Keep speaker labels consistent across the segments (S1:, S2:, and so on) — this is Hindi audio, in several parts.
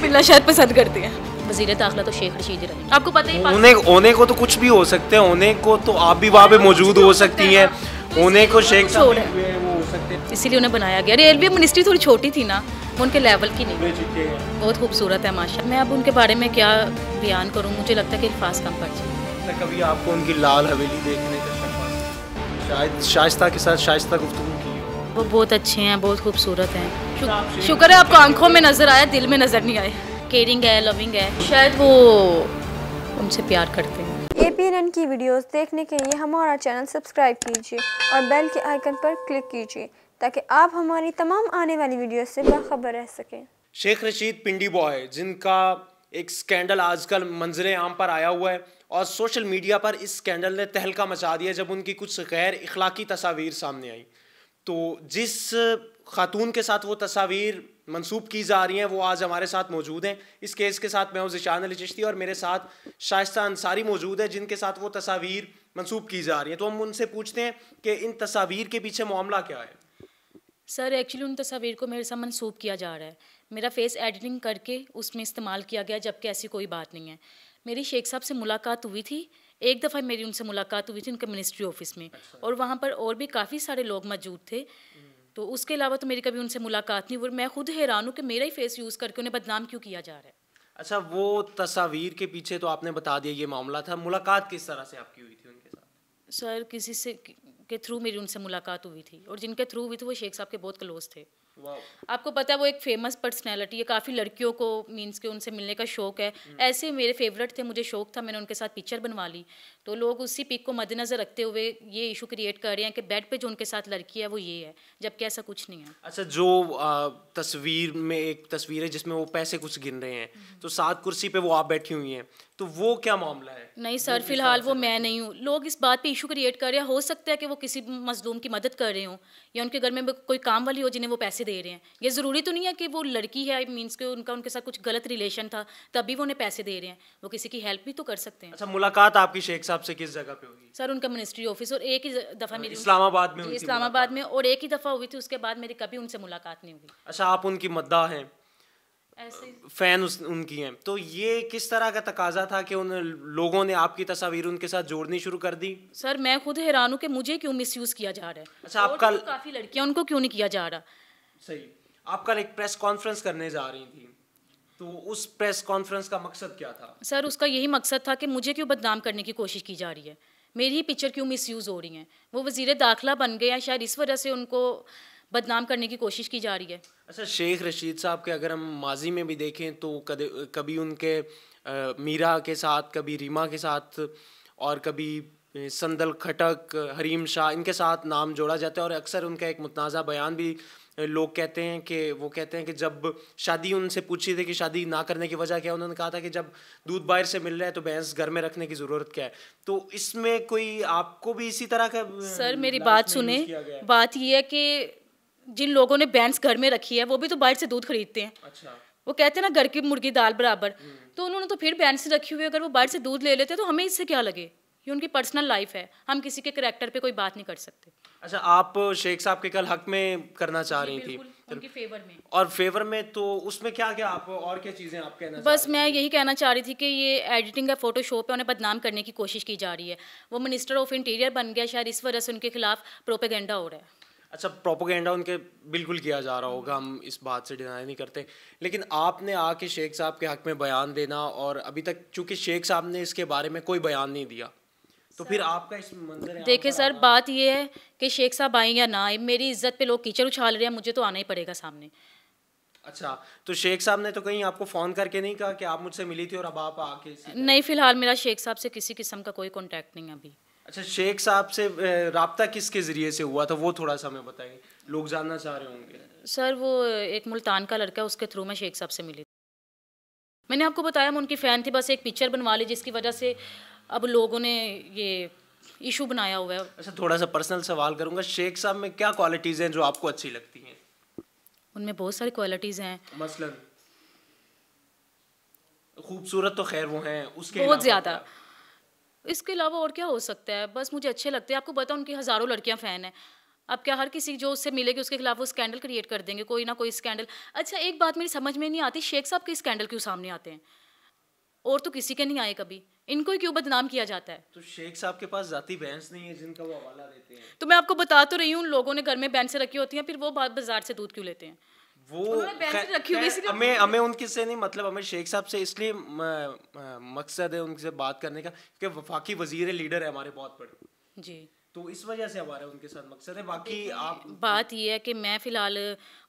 S1: बिल्ला शायद पसंद करती है वजीर दाखिला तो शेख रशीद रहे आपको पता
S2: ही को तो कुछ भी हो सकते हैं को तो आप भी वहाँ पे हाँ, मौजूद हो सकती हैं हाँ। को
S1: शेख इसीलिए उन्हें बनाया गया रेलवे मिनिस्ट्री थोड़ी छोटी थी ना उनके लेवल की नहीं बहुत खूबसूरत है माशा मैं अब उनके बारे में क्या बयान करूँ मुझे लगता है कि फास्ट कम पड़ जाए
S2: अच्छा, कभी आपको उनकी लाल हवेली देखने का शायद शायस्ता के साथ शायस्ता गुफ्तु
S1: वो बहुत अच्छे हैं बहुत खूबसूरत हैं शुक्र है आपको आंखों में नज़र आया दिल में नज़र नहीं आए केयरिंग है लविंग है शायद वो उनसे प्यार करते हैं ए पी एन की वीडियोस देखने के
S2: लिए हमारा चैनल सब्सक्राइब कीजिए और बेल के आइकन पर क्लिक कीजिए ताकि आप हमारी
S1: तमाम आने वाली वीडियो से बाखबर रह सकें
S2: शेख रशीद पिंडी बॉय जिनका एक स्कैंडल आजकल मंजर आम पर आया हुआ है और सोशल मीडिया पर इस स्कैंडल ने तहलका मचा दिया जब उनकी कुछ गैर इखलाकी तस्वीर सामने आई तो जिस खातून के साथ वो तस्वीर मनसूब की जा रही हैं वो आज हमारे साथ मौजूद हैं इस केस के साथ मैं हूँ जिशान अली चिश्ती और मेरे साथ शाइस्ता अंसारी मौजूद है जिनके साथ वो तस्वीर मनसूब की जा रही हैं तो हम उनसे पूछते हैं कि इन तस्वीर के पीछे मामला क्या है
S1: सर एक्चुअली उन तस्वीर को मेरे साथ मनसूब किया जा रहा है मेरा फेस एडिटिंग करके उसमें इस्तेमाल किया गया जबकि ऐसी कोई बात नहीं है मेरी शेख साहब से मुलाकात हुई थी एक दफ़ा मेरी उनसे मुलाकात हुई थी उनके मिनिस्ट्री ऑफिस में अच्छा। और वहाँ पर और भी काफ़ी सारे लोग मौजूद थे हम्म। तो उसके अलावा तो मेरी कभी उनसे मुलाकात नहीं हुई मैं खुद हैरान हूँ कि मेरा ही फेस यूज़ करके उन्हें बदनाम क्यों किया जा रहा है अच्छा
S2: वो तस्वीर के पीछे तो आपने बता दिया ये मामला था मुलाकात किस तरह से आपकी हुई थी उनके
S1: साथ सर किसी से के थ्रू मेरी उनसे मुलाकात हुई थी और जिनके थ्रू हुई थी वो शेख साहब के बहुत क्लोज थे आपको पता है वो एक फेमस पर्सनैलिटी है काफ़ी लड़कियों को मीन्स के उनसे मिलने का शौक है hmm. ऐसे मेरे फेवरेट थे मुझे शौक था मैंने उनके साथ पिक्चर बनवा ली तो लोग उसी पिक को मद्देनजर रखते हुए ये इशू क्रिएट कर रहे हैं कि बेड पे जो उनके साथ लड़की है वो ये है जबकि ऐसा कुछ नहीं है
S2: अच्छा जो आ, तस्वीर में एक तस्वीर है जिसमें वो पैसे कुछ गिन रहे हैं hmm. तो सात कुर्सी पे वो आप बैठी हुई हैं तो वो क्या मामला है
S1: नहीं सर फिलहाल वो मैं नहीं हूँ लोग इस बात पे इशू क्रिएट कर रहे हैं हो सकता है कि वो किसी मजलूम की मदद कर रहे हों या उनके घर में कोई काम वाली हो जिन्हें वो पैसे दे रहे हैं ये ज़रूरी तो नहीं है कि वो लड़की है मीन्स के उनका उनके साथ कुछ गलत रिलेशन था तभी वो उन्हें पैसे दे रहे हैं वो किसी की हेल्प भी तो कर सकते हैं अच्छा
S2: मुलाकात आपकी शेख साहब से किस जगह पे होगी
S1: सर उनका मिनिस्ट्री ऑफिस और एक ही दफ़ा हाँ, मेरी इस्लामाबाद
S2: में इस्लामाबाद
S1: में और एक ही दफ़ा हुई थी उसके बाद मेरी कभी उनसे मुलाकात नहीं हुई
S2: अच्छा आप उनकी मद्दा हैं
S1: फैन
S2: उस उनकी हैं तो ये किस तरह का तकाजा था कि उन लोगों ने आपकी तस्वीर उनके साथ जोड़नी शुरू कर दी
S1: सर मैं खुद हैरान हूँ कि मुझे क्यों मिस यूज किया जा रहा है अच्छा आपका तो काफ़ी लड़कियाँ उनको क्यों नहीं किया जा रहा
S2: सही आप कल एक प्रेस कॉन्फ्रेंस करने जा रही थी तो उस प्रेस कॉन्फ्रेंस का मकसद क्या था
S1: सर उसका यही मकसद था कि मुझे क्यों बदनाम करने की कोशिश की जा रही है मेरी ही पिक्चर क्यों मिस यूज हो रही है वो वजीर दाखिला बन गए हैं शायद इस वजह से उनको बदनाम करने की कोशिश की जा रही है
S2: अच्छा शेख रशीद साहब के अगर हम माजी में भी देखें तो कभी उनके आ, मीरा के साथ कभी रीमा के साथ और कभी संदल खटक हरीम शाह इनके साथ नाम जोड़ा जाता है और अक्सर उनका एक मुतनाज़ा बयान भी लोग कहते हैं कि वो कहते हैं कि जब शादी उनसे पूछी थी कि शादी ना करने की वजह क्या उन्होंने कहा था कि जब दूध बाहर से मिल रहा है तो भैंस घर में रखने की ज़रूरत क्या है तो इसमें कोई
S1: आपको भी इसी तरह का सर मेरी बात सुने बात यह है कि जिन लोगों ने बैंस घर में रखी है वो भी तो बाहर से दूध खरीदते हैं अच्छा वो कहते हैं ना घर की मुर्गी दाल बराबर हम्म। तो उन्होंने तो फिर भैंस रखी हुई अगर वो बाहर से दूध ले लेते तो हमें इससे क्या लगे ये उनकी पर्सनल लाइफ है हम किसी के करेक्टर पे कोई बात नहीं कर सकते
S2: अच्छा आप शेख साहब के कल हक में करना चाह रही थी
S1: उनके फेवर में
S2: और फेवर में तो उसमें क्या क्या आप और क्या चीज़ें आप कहना बस
S1: मैं यही कहना चाह रही थी कि ये एडिटिंग है फोटोशॉप है उन्हें बदनाम करने की कोशिश की जा रही है वो मिनिस्टर ऑफ इंटीरियर बन गया शायद इस वजह से उनके खिलाफ प्रोपेगेंडा हो रहा है
S2: अच्छा प्रोपोगेंडा उनके बिल्कुल किया जा रहा होगा हम इस बात से डिनाई नहीं करते लेकिन आपने आके शेख साहब के हक में बयान देना और अभी तक चूंकि शेख साहब ने इसके बारे में कोई बयान नहीं दिया तो फिर आपका इस मंजर
S1: देखिए सर बात यह है कि शेख साहब आए या ना आए मेरी इज्जत पे लोग कीचड़ उछाल रहे हैं मुझे तो आना ही पड़ेगा सामने
S2: अच्छा तो शेख साहब ने तो कहीं आपको फ़ोन करके नहीं कहा कि आप मुझसे मिली थी और अब आप आके
S1: नहीं फ़िलहाल मेरा शेख साहब से किसी किस्म का कोई कॉन्टेक्ट नहीं अभी अच्छा
S2: शेख साहब से रबता किसके ज़रिए से हुआ था वो थोड़ा सा हमें बताइए लोग जानना चाह रहे होंगे
S1: सर वो एक मुल्तान का लड़का उसके थ्रू मैं शेख साहब से मिली मैंने आपको बताया मैं उनकी फ़ैन थी बस एक पिक्चर बनवा ली जिसकी वजह से अब लोगों ने ये इशू बनाया हुआ है अच्छा थोड़ा
S2: सा पर्सनल सवाल करूँगा शेख साहब में क्या क्वालिटीज़ हैं जो आपको अच्छी लगती हैं
S1: उनमें बहुत सारी क्वालिटीज़ हैं
S2: मसलन खूबसूरत तो खैर वो हैं उसके बहुत ज़्यादा
S1: इसके अलावा और क्या हो सकता है बस मुझे अच्छे लगते हैं आपको पता उनकी हज़ारों लड़कियाँ फ़ैन हैं अब क्या हर किसी जो उससे मिलेगी उसके खिलाफ वो स्कैंडल क्रिएट कर देंगे कोई ना कोई स्कैंडल अच्छा एक बात मेरी समझ में नहीं आती शेख साहब के स्कैंडल क्यों सामने आते हैं और तो किसी के नहीं आए कभी इनको ही क्यों बदनाम किया जाता है तो
S2: शेख साहब के पास जाती बहन नहीं है जिनका वो हवाला देते हैं
S1: तो मैं आपको बता तो रही हूँ उन लोगों ने घर में बहन से रखी होती हैं फिर वो बाजार से दूध क्यों लेते हैं
S2: वो तो हमें हमें उनके से नहीं मतलब हमें शेख साहब से इसलिए मकसद है उनसे बात करने का कि वफाकी वजीर लीडर है हमारे बहुत बड़े जी तो इस वजह से हमारा उनके साथ मकसद है बाकी आप
S1: बात यह है कि मैं फ़िलहाल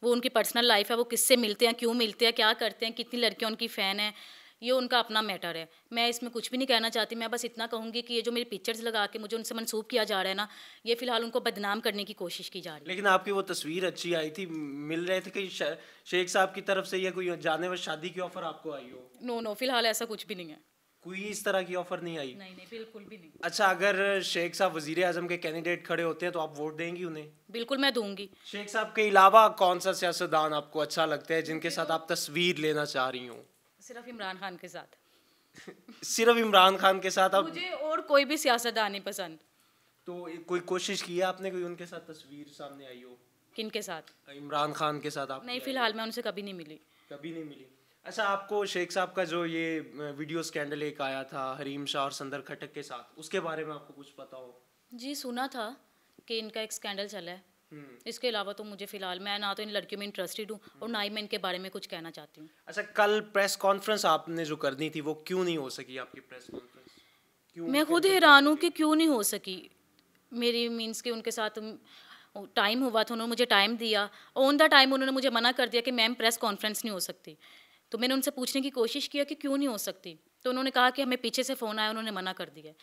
S1: वो उनकी पर्सनल लाइफ है वो किससे मिलते हैं क्यों मिलते हैं क्या करते हैं कितनी लड़कियाँ उनकी फ़ैन है ये उनका अपना मैटर है मैं इसमें कुछ भी नहीं कहना चाहती मैं बस इतना कहूँगी कि ये जो मेरी पिक्चर्स लगा के मुझे उनसे मनसूब किया जा रहा है ना ये फिलहाल उनको बदनाम करने की कोशिश की जा रही
S2: है लेकिन आपकी वो तस्वीर अच्छी आई थी मिल रहे थे कि शेख साहब की तरफ से या कोई जाने व शादी की ऑफर आपको आई हो
S1: नो नो फिलहाल ऐसा कुछ भी नहीं है
S2: कोई इस तरह की ऑफर नहीं आई
S1: नहीं नहीं बिल्कुल भी नहीं
S2: अच्छा अगर शेख साहब वजीर अजम के कैंडिडेट खड़े होते हैं तो आप वोट देंगी उन्हें
S1: बिल्कुल मैं दूंगी शेख साहब
S2: के अलावा कौन सा सियासतदान आपको अच्छा लगता है जिनके साथ आप तस्वीर लेना चाह रही हूँ
S1: सिर्फ इमरान खान के साथ
S2: सिर्फ इमरान खान के साथ आप मुझे
S1: और कोई भी सियासतदान नहीं पसंद
S2: तो कोई कोशिश की है आपने कोई उनके साथ तस्वीर सामने आई हो किन के साथ इमरान खान के साथ आप नहीं
S1: फिलहाल मैं उनसे कभी नहीं मिली
S2: कभी नहीं मिली अच्छा आपको शेख साहब का जो ये वीडियो स्कैंडल एक आया था हरीम शाह और संदर खटक के साथ उसके बारे में आपको कुछ पता हो
S1: जी सुना था कि इनका एक स्कैंडल चला है हम्म। इसके अलावा तो मुझे फिलहाल मैं ना तो इन लड़कियों में इंटरेस्टेड हूँ और ना ही मैं इनके बारे में कुछ कहना चाहती हूँ
S2: अच्छा कल प्रेस कॉन्फ्रेंस आपने जो करनी थी वो क्यों नहीं हो सकी आपकी प्रेस कॉन्फ्रेंस
S1: मैं खुद हैरान हूँ कि क्यों नहीं हो सकी मेरी मीन्स के उनके साथ टाइम हुआ था उन्होंने मुझे टाइम दिया ऑन द टाइम उन्होंने मुझे मना कर दिया कि मैम प्रेस कॉन्फ्रेंस नहीं हो सकती तो मैंने उनसे पूछने की कोशिश किया कि क्यों नहीं हो सकती तो उन्होंने कहा कि हमें पीछे से फ़ोन आया उन्होंने मना कर दिया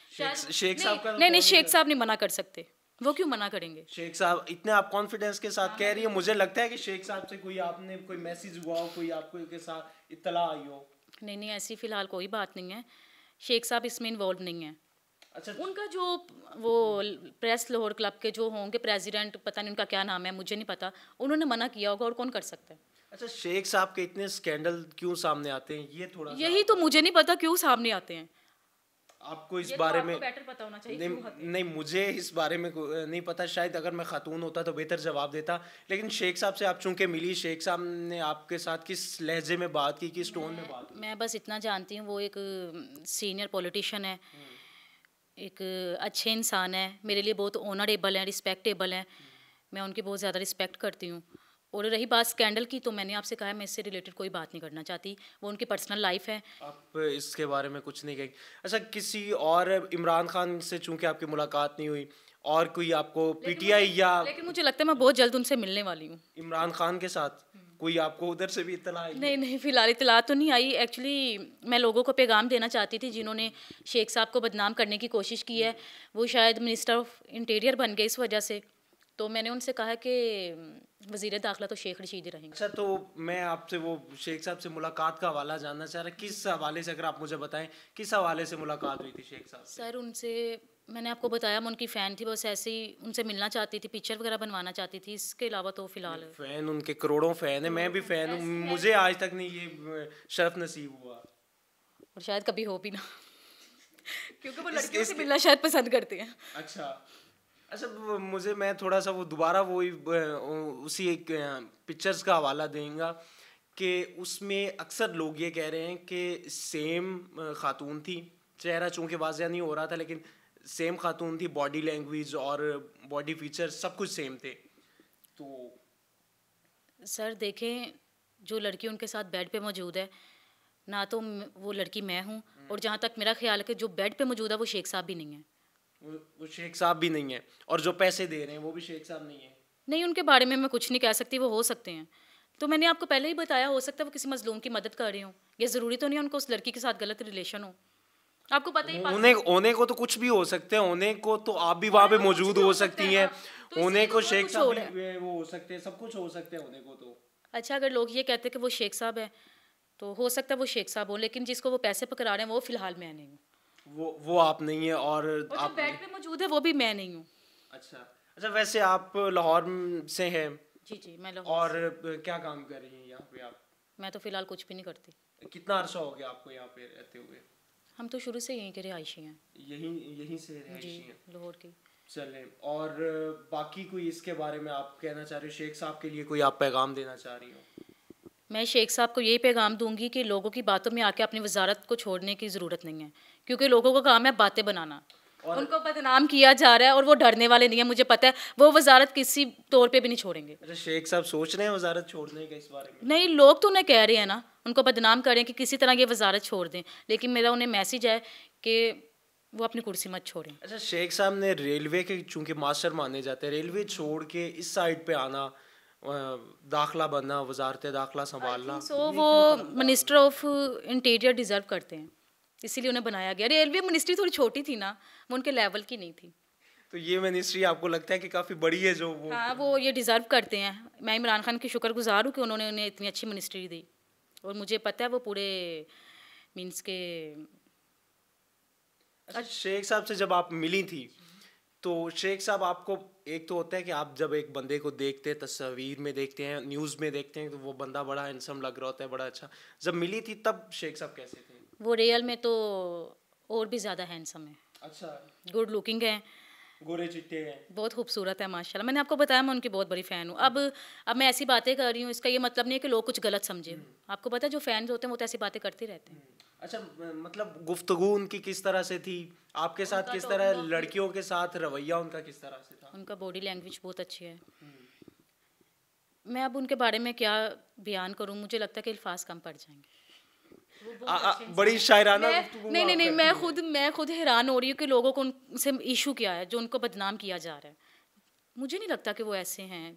S1: शेख साहब नहीं नहीं शेख साहब नहीं मना कर सकते वो क्यों मना करेंगे
S2: शेख साहब इतने आप कॉन्फिडेंस के साथ कह रही है मुझे लगता है कि शेख साहब से कोई आपने कोई मैसेज हुआ हो कोई आपको के साथ इतला आई हो
S1: नहीं नहीं ऐसी फ़िलहाल कोई बात नहीं है शेख साहब इसमें इन्वॉल्व नहीं है अच्छा उनका जो वो प्रेस लाहौर क्लब के जो होंगे प्रेसिडेंट पता नहीं उनका क्या नाम है मुझे नहीं पता उन्होंने मना किया होगा और कौन कर सकता है
S2: अच्छा शेख साहब के इतने स्कैंडल क्यों सामने आते हैं ये थोड़ा यही
S1: तो मुझे नहीं पता क्यों सामने आते हैं
S2: आपको इस तो बारे तो में
S1: बेटर पता होना चाहिए नहीं,
S2: नहीं मुझे इस बारे में नहीं पता शायद अगर मैं खातून होता तो बेहतर जवाब देता लेकिन शेख साहब से आप चूंकि मिली शेख साहब ने आपके साथ किस लहजे में बात की किस टोन में बात
S1: मैं बस इतना जानती हूँ वो एक सीनियर पॉलिटिशियन है हम्म। एक अच्छे इंसान है मेरे लिए बहुत ऑनरेबल है रिस्पेक्टेबल है मैं उनकी बहुत ज़्यादा रिस्पेक्ट करती हूँ और रही बात स्कैंडल की तो मैंने आपसे कहा है मैं इससे रिलेटेड कोई बात नहीं करना चाहती वो उनकी पर्सनल लाइफ है
S2: आप इसके बारे में कुछ नहीं कहेंगे अच्छा किसी और इमरान खान से चूंकि आपकी मुलाकात नहीं हुई और कोई आपको पीटीआई या
S1: लेकिन मुझे लगता है मैं बहुत जल्द उनसे मिलने वाली हूँ
S2: इमरान खान के साथ हम्म। कोई आपको उधर से भी इतला आई
S1: नहीं नहीं फिलहाल इतला तो नहीं आई एक्चुअली मैं लोगों को पैगाम देना चाहती थी जिन्होंने शेख साहब को बदनाम करने की कोशिश की है हम्म। वो शायद मिनिस्टर ऑफ इंटीरियर बन गए इस वजह से तो मैंने उनसे कहा कि वजीर दाखिला तो शेख रशीद ही रहेंगे
S2: अच्छा तो मैं आपसे वो शेख साहब से मुलाकात का हवाला जानना चाह रहा किस हवाले से अगर आप मुझे बताएं किस हवाले से मुलाकात हुई थी शेख साहब
S1: सर उनसे मैंने आपको बताया मैं उनकी फ़ैन थी बस ऐसे ही उनसे मिलना चाहती थी पिक्चर वगैरह बनवाना चाहती थी इसके अलावा तो फिलहाल
S2: फ़ैन उनके करोड़ों फ़ैन है मैं भी फ़ैन हूँ मुझे आज तक नहीं ये शर्फ नसीब हुआ
S1: और शायद कभी हो भी ना क्योंकि वो लड़कियों से मिलना शायद पसंद करते हैं
S2: अच्छा अच्छा मुझे मैं थोड़ा सा वो दोबारा वो उसी एक पिक्चर्स का हवाला देंगे कि उसमें अक्सर लोग ये कह रहे हैं कि सेम खातून थी चेहरा चूँकि वाजिया नहीं हो रहा था लेकिन सेम खातून थी बॉडी लैंग्वेज और बॉडी फीचर सब कुछ सेम थे तो
S1: सर देखें जो लड़की उनके साथ बेड पे मौजूद है ना तो वो लड़की मैं हूँ हम्म। और जहाँ तक मेरा ख्याल है कि जो बेड पे मौजूद है वो शेख साहब भी नहीं है
S2: वो, शेख साहब भी नहीं है और जो पैसे दे रहे हैं वो भी शेख साहब नहीं है
S1: नहीं उनके बारे में मैं कुछ नहीं कह सकती वो हो सकते हैं तो मैंने आपको पहले ही बताया हो सकता है वो किसी मजलूम की मदद कर रहे हो ये ज़रूरी तो नहीं उनको उस लड़की के साथ गलत रिलेशन हो आपको पता ही होने
S2: होने को तो कुछ भी हो सकते हैं होने को तो आप भी वहाँ पे मौजूद हो सकती हैं होने हाँ। तो को शेख साहब
S1: वो हो सकते हैं सब कुछ हो सकते हैं होने को तो अच्छा अगर लोग ये कहते हैं कि वो शेख साहब है तो हो सकता है वो शेख साहब हो लेकिन जिसको वो पैसे पकड़ा रहे हैं वो फिलहाल मैं नहीं हूँ
S2: वो वो आप नहीं है और वो आप बेड
S1: पे मौजूद है वो भी मैं नहीं हूँ अच्छा
S2: अच्छा वैसे आप लाहौर से हैं
S1: जी जी मैं लाहौर
S2: और क्या काम कर रही हैं यहाँ पे आप
S1: मैं तो फिलहाल कुछ भी नहीं करती कितना अरसा हो गया आपको यहाँ पे रहते हुए हम तो शुरू से यहीं के रिहायशी हैं
S2: यहीं यहीं से रिहायशी हैं लाहौर की चले और बाकी कोई इसके बारे में आप कहना चाह रहे हो शेख साहब के लिए कोई आप पैगाम देना चाह रही हो
S1: मैं शेख साहब को यही पैगाम दूंगी कि लोगों की बातों में आके अपनी वजारत को छोड़ने की ज़रूरत नहीं है क्योंकि लोगों का काम है बातें बनाना उनको बदनाम किया जा रहा है और वो डरने वाले नहीं है मुझे पता है वो वजारत किसी तौर पे भी नहीं छोड़ेंगे
S2: अच्छा, शेख साहब सोच रहे हैं वजारत छोड़ने के इस बारे
S1: में नहीं लोग तो उन्हें कह रहे हैं ना उनको बदनाम कर रहे हैं कि किसी तरह ये वजारत छोड़ दें लेकिन मेरा उन्हें मैसेज है कि वो अपनी कुर्सी मत छोड़ें अच्छा
S2: शेख साहब ने रेलवे के चूंकि मास्टर माने जाते हैं रेलवे छोड़ के इस साइड पे आना दाखला बनना वजारत दाखला संभालना सो so, वो
S1: मिनिस्टर ऑफ इंटीरियर डिज़र्व करते हैं इसीलिए उन्हें बनाया गया रेलवे मिनिस्ट्री थोड़ी छोटी थी ना वो उनके लेवल की नहीं थी
S2: तो ये मिनिस्ट्री आपको लगता है कि काफ़ी बड़ी है जो वो हाँ
S1: वो ये डिज़र्व करते हैं मैं इमरान खान की शुक्रगुजार हूँ कि उन्होंने उन्हें इतनी अच्छी मिनिस्ट्री दी और मुझे पता है वो पूरे मीन्स के
S2: अच्छा, शेख साहब से जब आप मिली थी तो शेख साहब आपको एक तो होता है कि आप जब एक बंदे को देखते हैं तस्वीर में देखते हैं न्यूज़ में देखते हैं तो वो बंदा बड़ा इंसम लग रहा होता है बड़ा अच्छा जब मिली थी तब शेख साहब कैसे थे
S1: वो रियल में तो और भी ज़्यादा हैंडसम है अच्छा गुड लुकिंग है गोरे चिट्टे हैं बहुत खूबसूरत है माशाल्लाह मैंने आपको बताया मैं उनकी बहुत बड़ी फ़ैन हूँ अब अब मैं ऐसी बातें कर रही हूँ इसका ये मतलब नहीं है कि लोग कुछ गलत समझे हम्म। आपको पता है जो फैन होते हैं वो तो ऐसी बातें करते रहते हैं हम्म। अच्छा
S2: मतलब गुफ्तगु उनकी किस तरह से थी आपके साथ तो किस तरह लड़कियों के साथ रवैया उनका किस तरह से
S1: था उनका बॉडी लैंग्वेज बहुत अच्छी है हम्म। मैं अब उनके बारे में क्या बयान करूं मुझे लगता है कि अल्फाज कम पड़ जाएंगे
S2: आ, आ, बड़ी शायराना नहीं नहीं नहीं मैं
S1: खुद मैं खुद हैरान हो रही हूँ कि लोगों को उनसे इशू क्या है जो उनको बदनाम किया जा रहा है मुझे नहीं लगता कि वो ऐसे हैं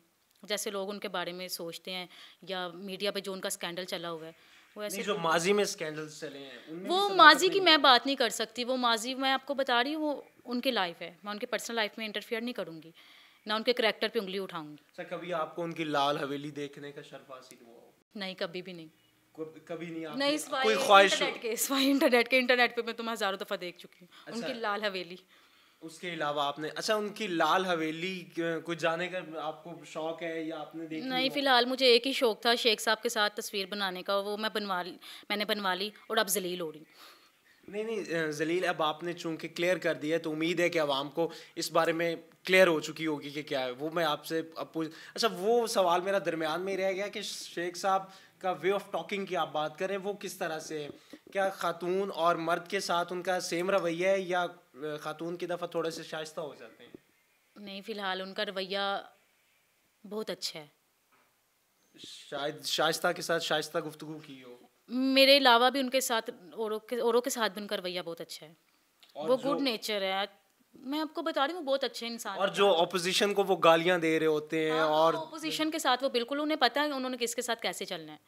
S1: जैसे लोग उनके बारे में सोचते हैं या मीडिया पे जो उनका स्कैंडल चला हुआ है वो जो माजी
S2: में स्कैंडल्स चले हैं वो माजी की
S1: मैं बात नहीं कर सकती वो माजी मैं आपको बता रही हूँ वो उनके लाइफ है मैं उनके पर्सनल लाइफ में इंटरफेयर नहीं करूँगी ना उनके करेक्टर पे उंगली उठाऊंगी
S2: सर अच्छा, कभी आपको उनकी लाल हवेली देखने का शर्फ हासिल हुआ
S1: नहीं कभी भी नहीं
S2: कभी नहीं आपने नहीं इस कोई ख्वाहिश इंटरनेट
S1: के इस इंटरनेट के इंटरनेट पे मैं तुम्हें हजारों दफा देख चुकी हूँ अच्छा, उनकी लाल हवेली
S2: उसके अलावा आपने अच्छा उनकी लाल हवेली कुछ जाने का आपको शौक है या आपने देखी नहीं
S1: फिलहाल मुझे एक ही शौक था शेख साहब के साथ तस्वीर बनाने का वो मैं बनवा मैंने बनवा ली और अब जलील हो रही
S2: नहीं नहीं जलील अब आपने चूंकि क्लियर कर दिया है तो उम्मीद है कि आवाम को इस बारे में क्लियर हो चुकी होगी कि क्या है वो मैं आपसे अब पूछ अच्छा वो सवाल मेरा दरमियान में रह गया कि शेख साहब का वे ऑफ टॉकिंग की आप बात करें वो किस तरह से है क्या खातून और मर्द के साथ उनका सेम रवैया है या खातून की दफ़ा थोड़े से शाइस्ता हो जाते
S1: हैं नहीं फ़िलहाल उनका रवैया बहुत अच्छा है
S2: शायद शाइस्ता के साथ शाइस्ता गुफ्तु की हो
S1: मेरे अलावा भी उनके साथ औरों के औरों के साथ भी उनका रवैया बहुत अच्छा है वो गुड नेचर है मैं आपको बता रही हूँ बहुत अच्छे इंसान और
S2: जो ऑपोजिशन को वो गालियाँ दे रहे होते हैं हाँ, और
S1: ऑपोजिशन के साथ वो बिल्कुल उन्हें पता है उन्होंने किसके साथ कैसे चलना है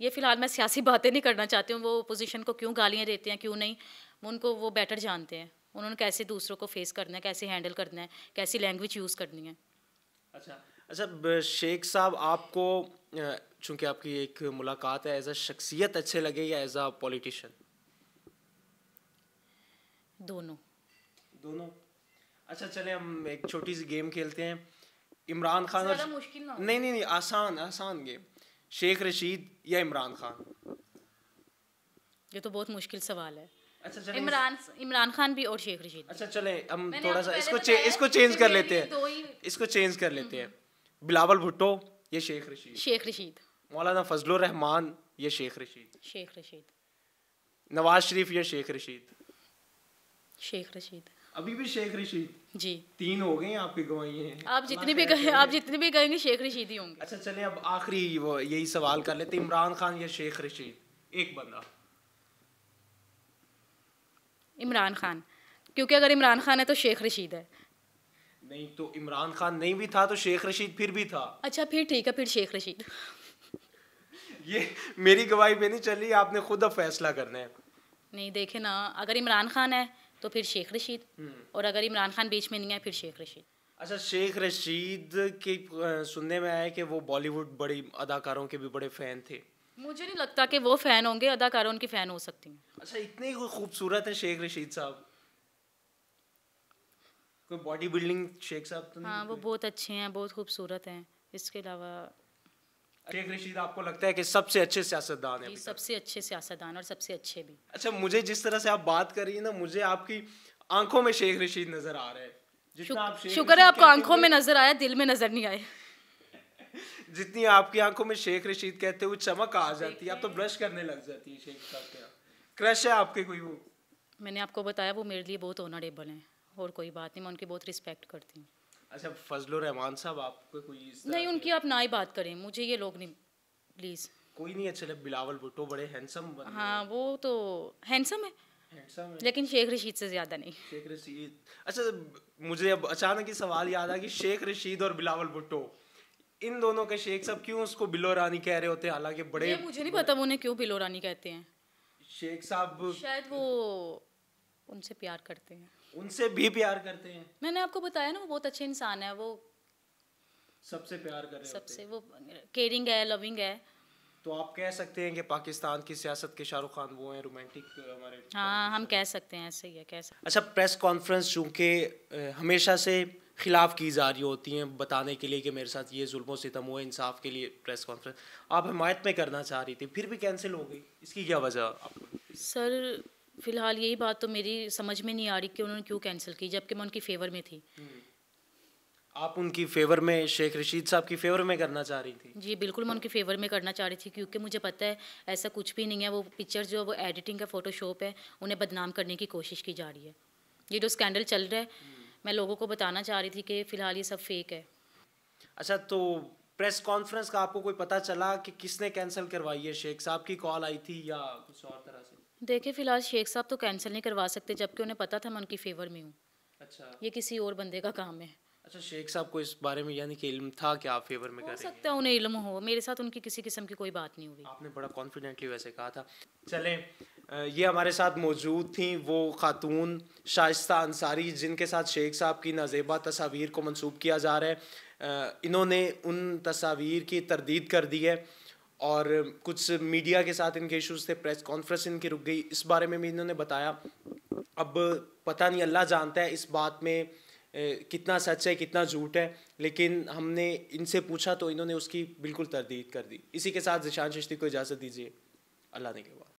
S1: ये फिलहाल मैं सियासी बातें नहीं करना चाहती हूँ वो अपोजिशन को क्यों गालियाँ देते हैं क्यों नहीं उनको वो बेटर जानते हैं उन्होंने कैसे दूसरों को फेस करना है कैसे हैंडल करना है कैसी लैंग्वेज यूज़ करनी है अच्छा
S2: अच्छा शेख साहब आपको चूंकि आपकी एक मुलाकात है एज अ शख्सियत अच्छे लगे या एज अ पॉलिटिशियन दोनों दोनों अच्छा चले हम एक छोटी सी गेम खेलते हैं इमरान खान और मुश्किल ना नहीं नहीं नहीं आसान आसान गेम शेख रशीद या इमरान खान
S1: ये तो बहुत मुश्किल सवाल है अच्छा इमरान इमरान खान भी और शेख रशीद अच्छा चले हम थोड़ा सा इसको चे, इसको चेंज कर लेते हैं
S2: इसको चेंज कर लेते हैं बिलावल भुट्टो ये शेख रशीद
S1: शेख रशीद
S2: मौलाना फजल रहमान ये शेख रशीद
S1: शेख रशीद
S2: नवाज शरीफ या शेख रशीद
S1: शेख रशीद
S2: अभी भी शेख रशीद जी तीन हो गए आपकी गवाही हैं आप जितने भी गए आप
S1: जितने भी गएंगे शेख रशीद ही होंगे अच्छा चले अब
S2: आखिरी वो यही सवाल कर लेते इमरान खान या शेख रशीद एक बंदा
S1: इमरान खान क्योंकि अगर इमरान खान है तो शेख रशीद है
S2: नहीं तो इमरान खान नहीं भी था तो शेख रशीद फिर भी था
S1: अच्छा फिर ठीक है फिर शेख रशीद
S2: ये मेरी गवाही पे नहीं चली आपने खुद अब फैसला करना है
S1: नहीं देखे ना अगर इमरान खान है तो फिर शेख रशीद हम्म। और अगर इमरान खान बीच में नहीं है फिर शेख रशीद
S2: अच्छा शेख रशीद के सुनने में आया कि वो बॉलीवुड बड़ी अदाकारों के भी बड़े फ़ैन थे
S1: मुझे नहीं लगता कि वो फ़ैन होंगे अदाकारा उनकी फ़ैन हो सकती हैं अच्छा
S2: इतने खूबसूरत है शेख रशीद साहब कोई बॉडी बिल्डिंग शेख साहब तो हाँ वो
S1: बहुत अच्छे हैं बहुत खूबसूरत हैं इसके अलावा
S2: शेख रशीद आपको लगता है कि सबसे अच्छे सियासतदान है
S1: सबसे अच्छे सियासतदान और सबसे अच्छे भी अच्छा
S2: मुझे जिस तरह से आप बात कर रही है ना मुझे आपकी आंखों में शेख रशीद नज़र आ रहे हैं
S1: शुक्र है आपको आंखों में नज़र आया दिल में नज़र नहीं आया
S2: जितनी आपकी आंखों में शेख रशीद कहते हैं वो चमक आ जाती है आप तो ब्रश करने लग जाती है शेख साहब क्या क्रश है आपके
S1: कोई वो मैंने आपको बताया वो मेरे लिए बहुत ऑनरेबल हैं और कोई बात नहीं मैं उनकी बहुत रिस्पेक्ट करती हूँ
S2: अच्छा फजल रहमान साहब आपको कोई नहीं
S1: उनकी आप ना ही बात करें मुझे ये लोग नहीं प्लीज़
S2: कोई नहीं अच्छा बिलावल भुट्टो बड़े हैंडसम हाँ
S1: वो तो हैंडसम है लेकिन शेख रशीद से ज्यादा नहीं शेख
S2: रशीद अच्छा मुझे अब अचानक ही सवाल याद आ कि शेख रशीद और बिलावल भुट्टो इन दोनों के शेख साहब क्यों उसको बिलो रानी कह रहे होते हैं हालांकि बड़े मुझे
S1: नहीं पता उन्हें क्यों बिलो रानी कहते हैं शेख साहब शायद वो उनसे प्यार करते हैं उनसे
S2: भी प्यार करते हैं
S1: मैंने आपको बताया ना वो बहुत अच्छे इंसान है वो
S2: सबसे प्यार कर रहे
S1: सबसे वो केयरिंग है लविंग है
S2: तो आप कह सकते हैं कि पाकिस्तान की सियासत के शाहरुख खान वो हैं रोमांटिक हमारे
S1: हाँ हम कह सकते हैं ऐसे ही है कह सकते अच्छा
S2: प्रेस कॉन्फ्रेंस चूँकि हमेशा से खिलाफ की जा रही होती हैं बताने के लिए कि मेरे साथ ये जुल्मों सितम हुए इंसाफ के लिए प्रेस कॉन्फ्रेंस आप हमायत में करना चाह रही थी फिर भी कैंसिल हो गई इसकी क्या वजह
S1: सर फिलहाल यही बात तो मेरी समझ में नहीं आ रही कि उन्होंने क्यों कैंसिल की जबकि मैं उनकी फेवर में थी हम्म।
S2: आप उनकी फेवर में शेख रशीद साहब की फेवर में करना चाह रही थी
S1: जी बिल्कुल मैं उनकी फेवर में करना चाह रही थी क्योंकि मुझे पता है ऐसा कुछ भी नहीं है वो पिक्चर जो वो एडिटिंग का फोटोशॉप है उन्हें बदनाम करने की कोशिश की जा रही है ये जो स्कैंडल चल रहा है मैं लोगों को बताना चाह रही थी कि फ़िलहाल ये सब फेक है
S2: अच्छा तो प्रेस कॉन्फ्रेंस का आपको कोई पता चला कि किसने कैंसिल करवाई है शेख साहब की कॉल आई थी या कुछ और तरह से
S1: देखिए फ़िलहाल शेख साहब तो कैंसिल नहीं करवा सकते जबकि उन्हें पता था मैं उनकी फेवर में हूँ अच्छा ये किसी और बंदे का काम है
S2: अच्छा शेख साहब को इस बारे में यानी कि इल्म था कि आप फेवर में कर सकता
S1: है उन्हें इल्म हो मेरे साथ उनकी किसी किस्म की कोई बात नहीं हुई आपने
S2: बड़ा कॉन्फिडेंटली वैसे कहा था चलें ये हमारे साथ मौजूद थी वो खातून शाइस्ता अंसारी जिनके साथ शेख साहब की नज़ेबा तस्वीर को मनसूब किया जा रहा है इन्होंने उन तस्वीर की तरदीद कर दी है और कुछ मीडिया के साथ इनके इश्यूज थे प्रेस कॉन्फ्रेंस इनकी रुक गई इस बारे में भी इन्होंने बताया अब पता नहीं अल्लाह जानता है इस बात में कितना सच है कितना झूठ है लेकिन हमने इनसे पूछा तो इन्होंने उसकी बिल्कुल तरदीद कर
S1: दी इसी के साथ जिशान शिश्ती को इजाज़त दीजिए अल्लाह ने के बाद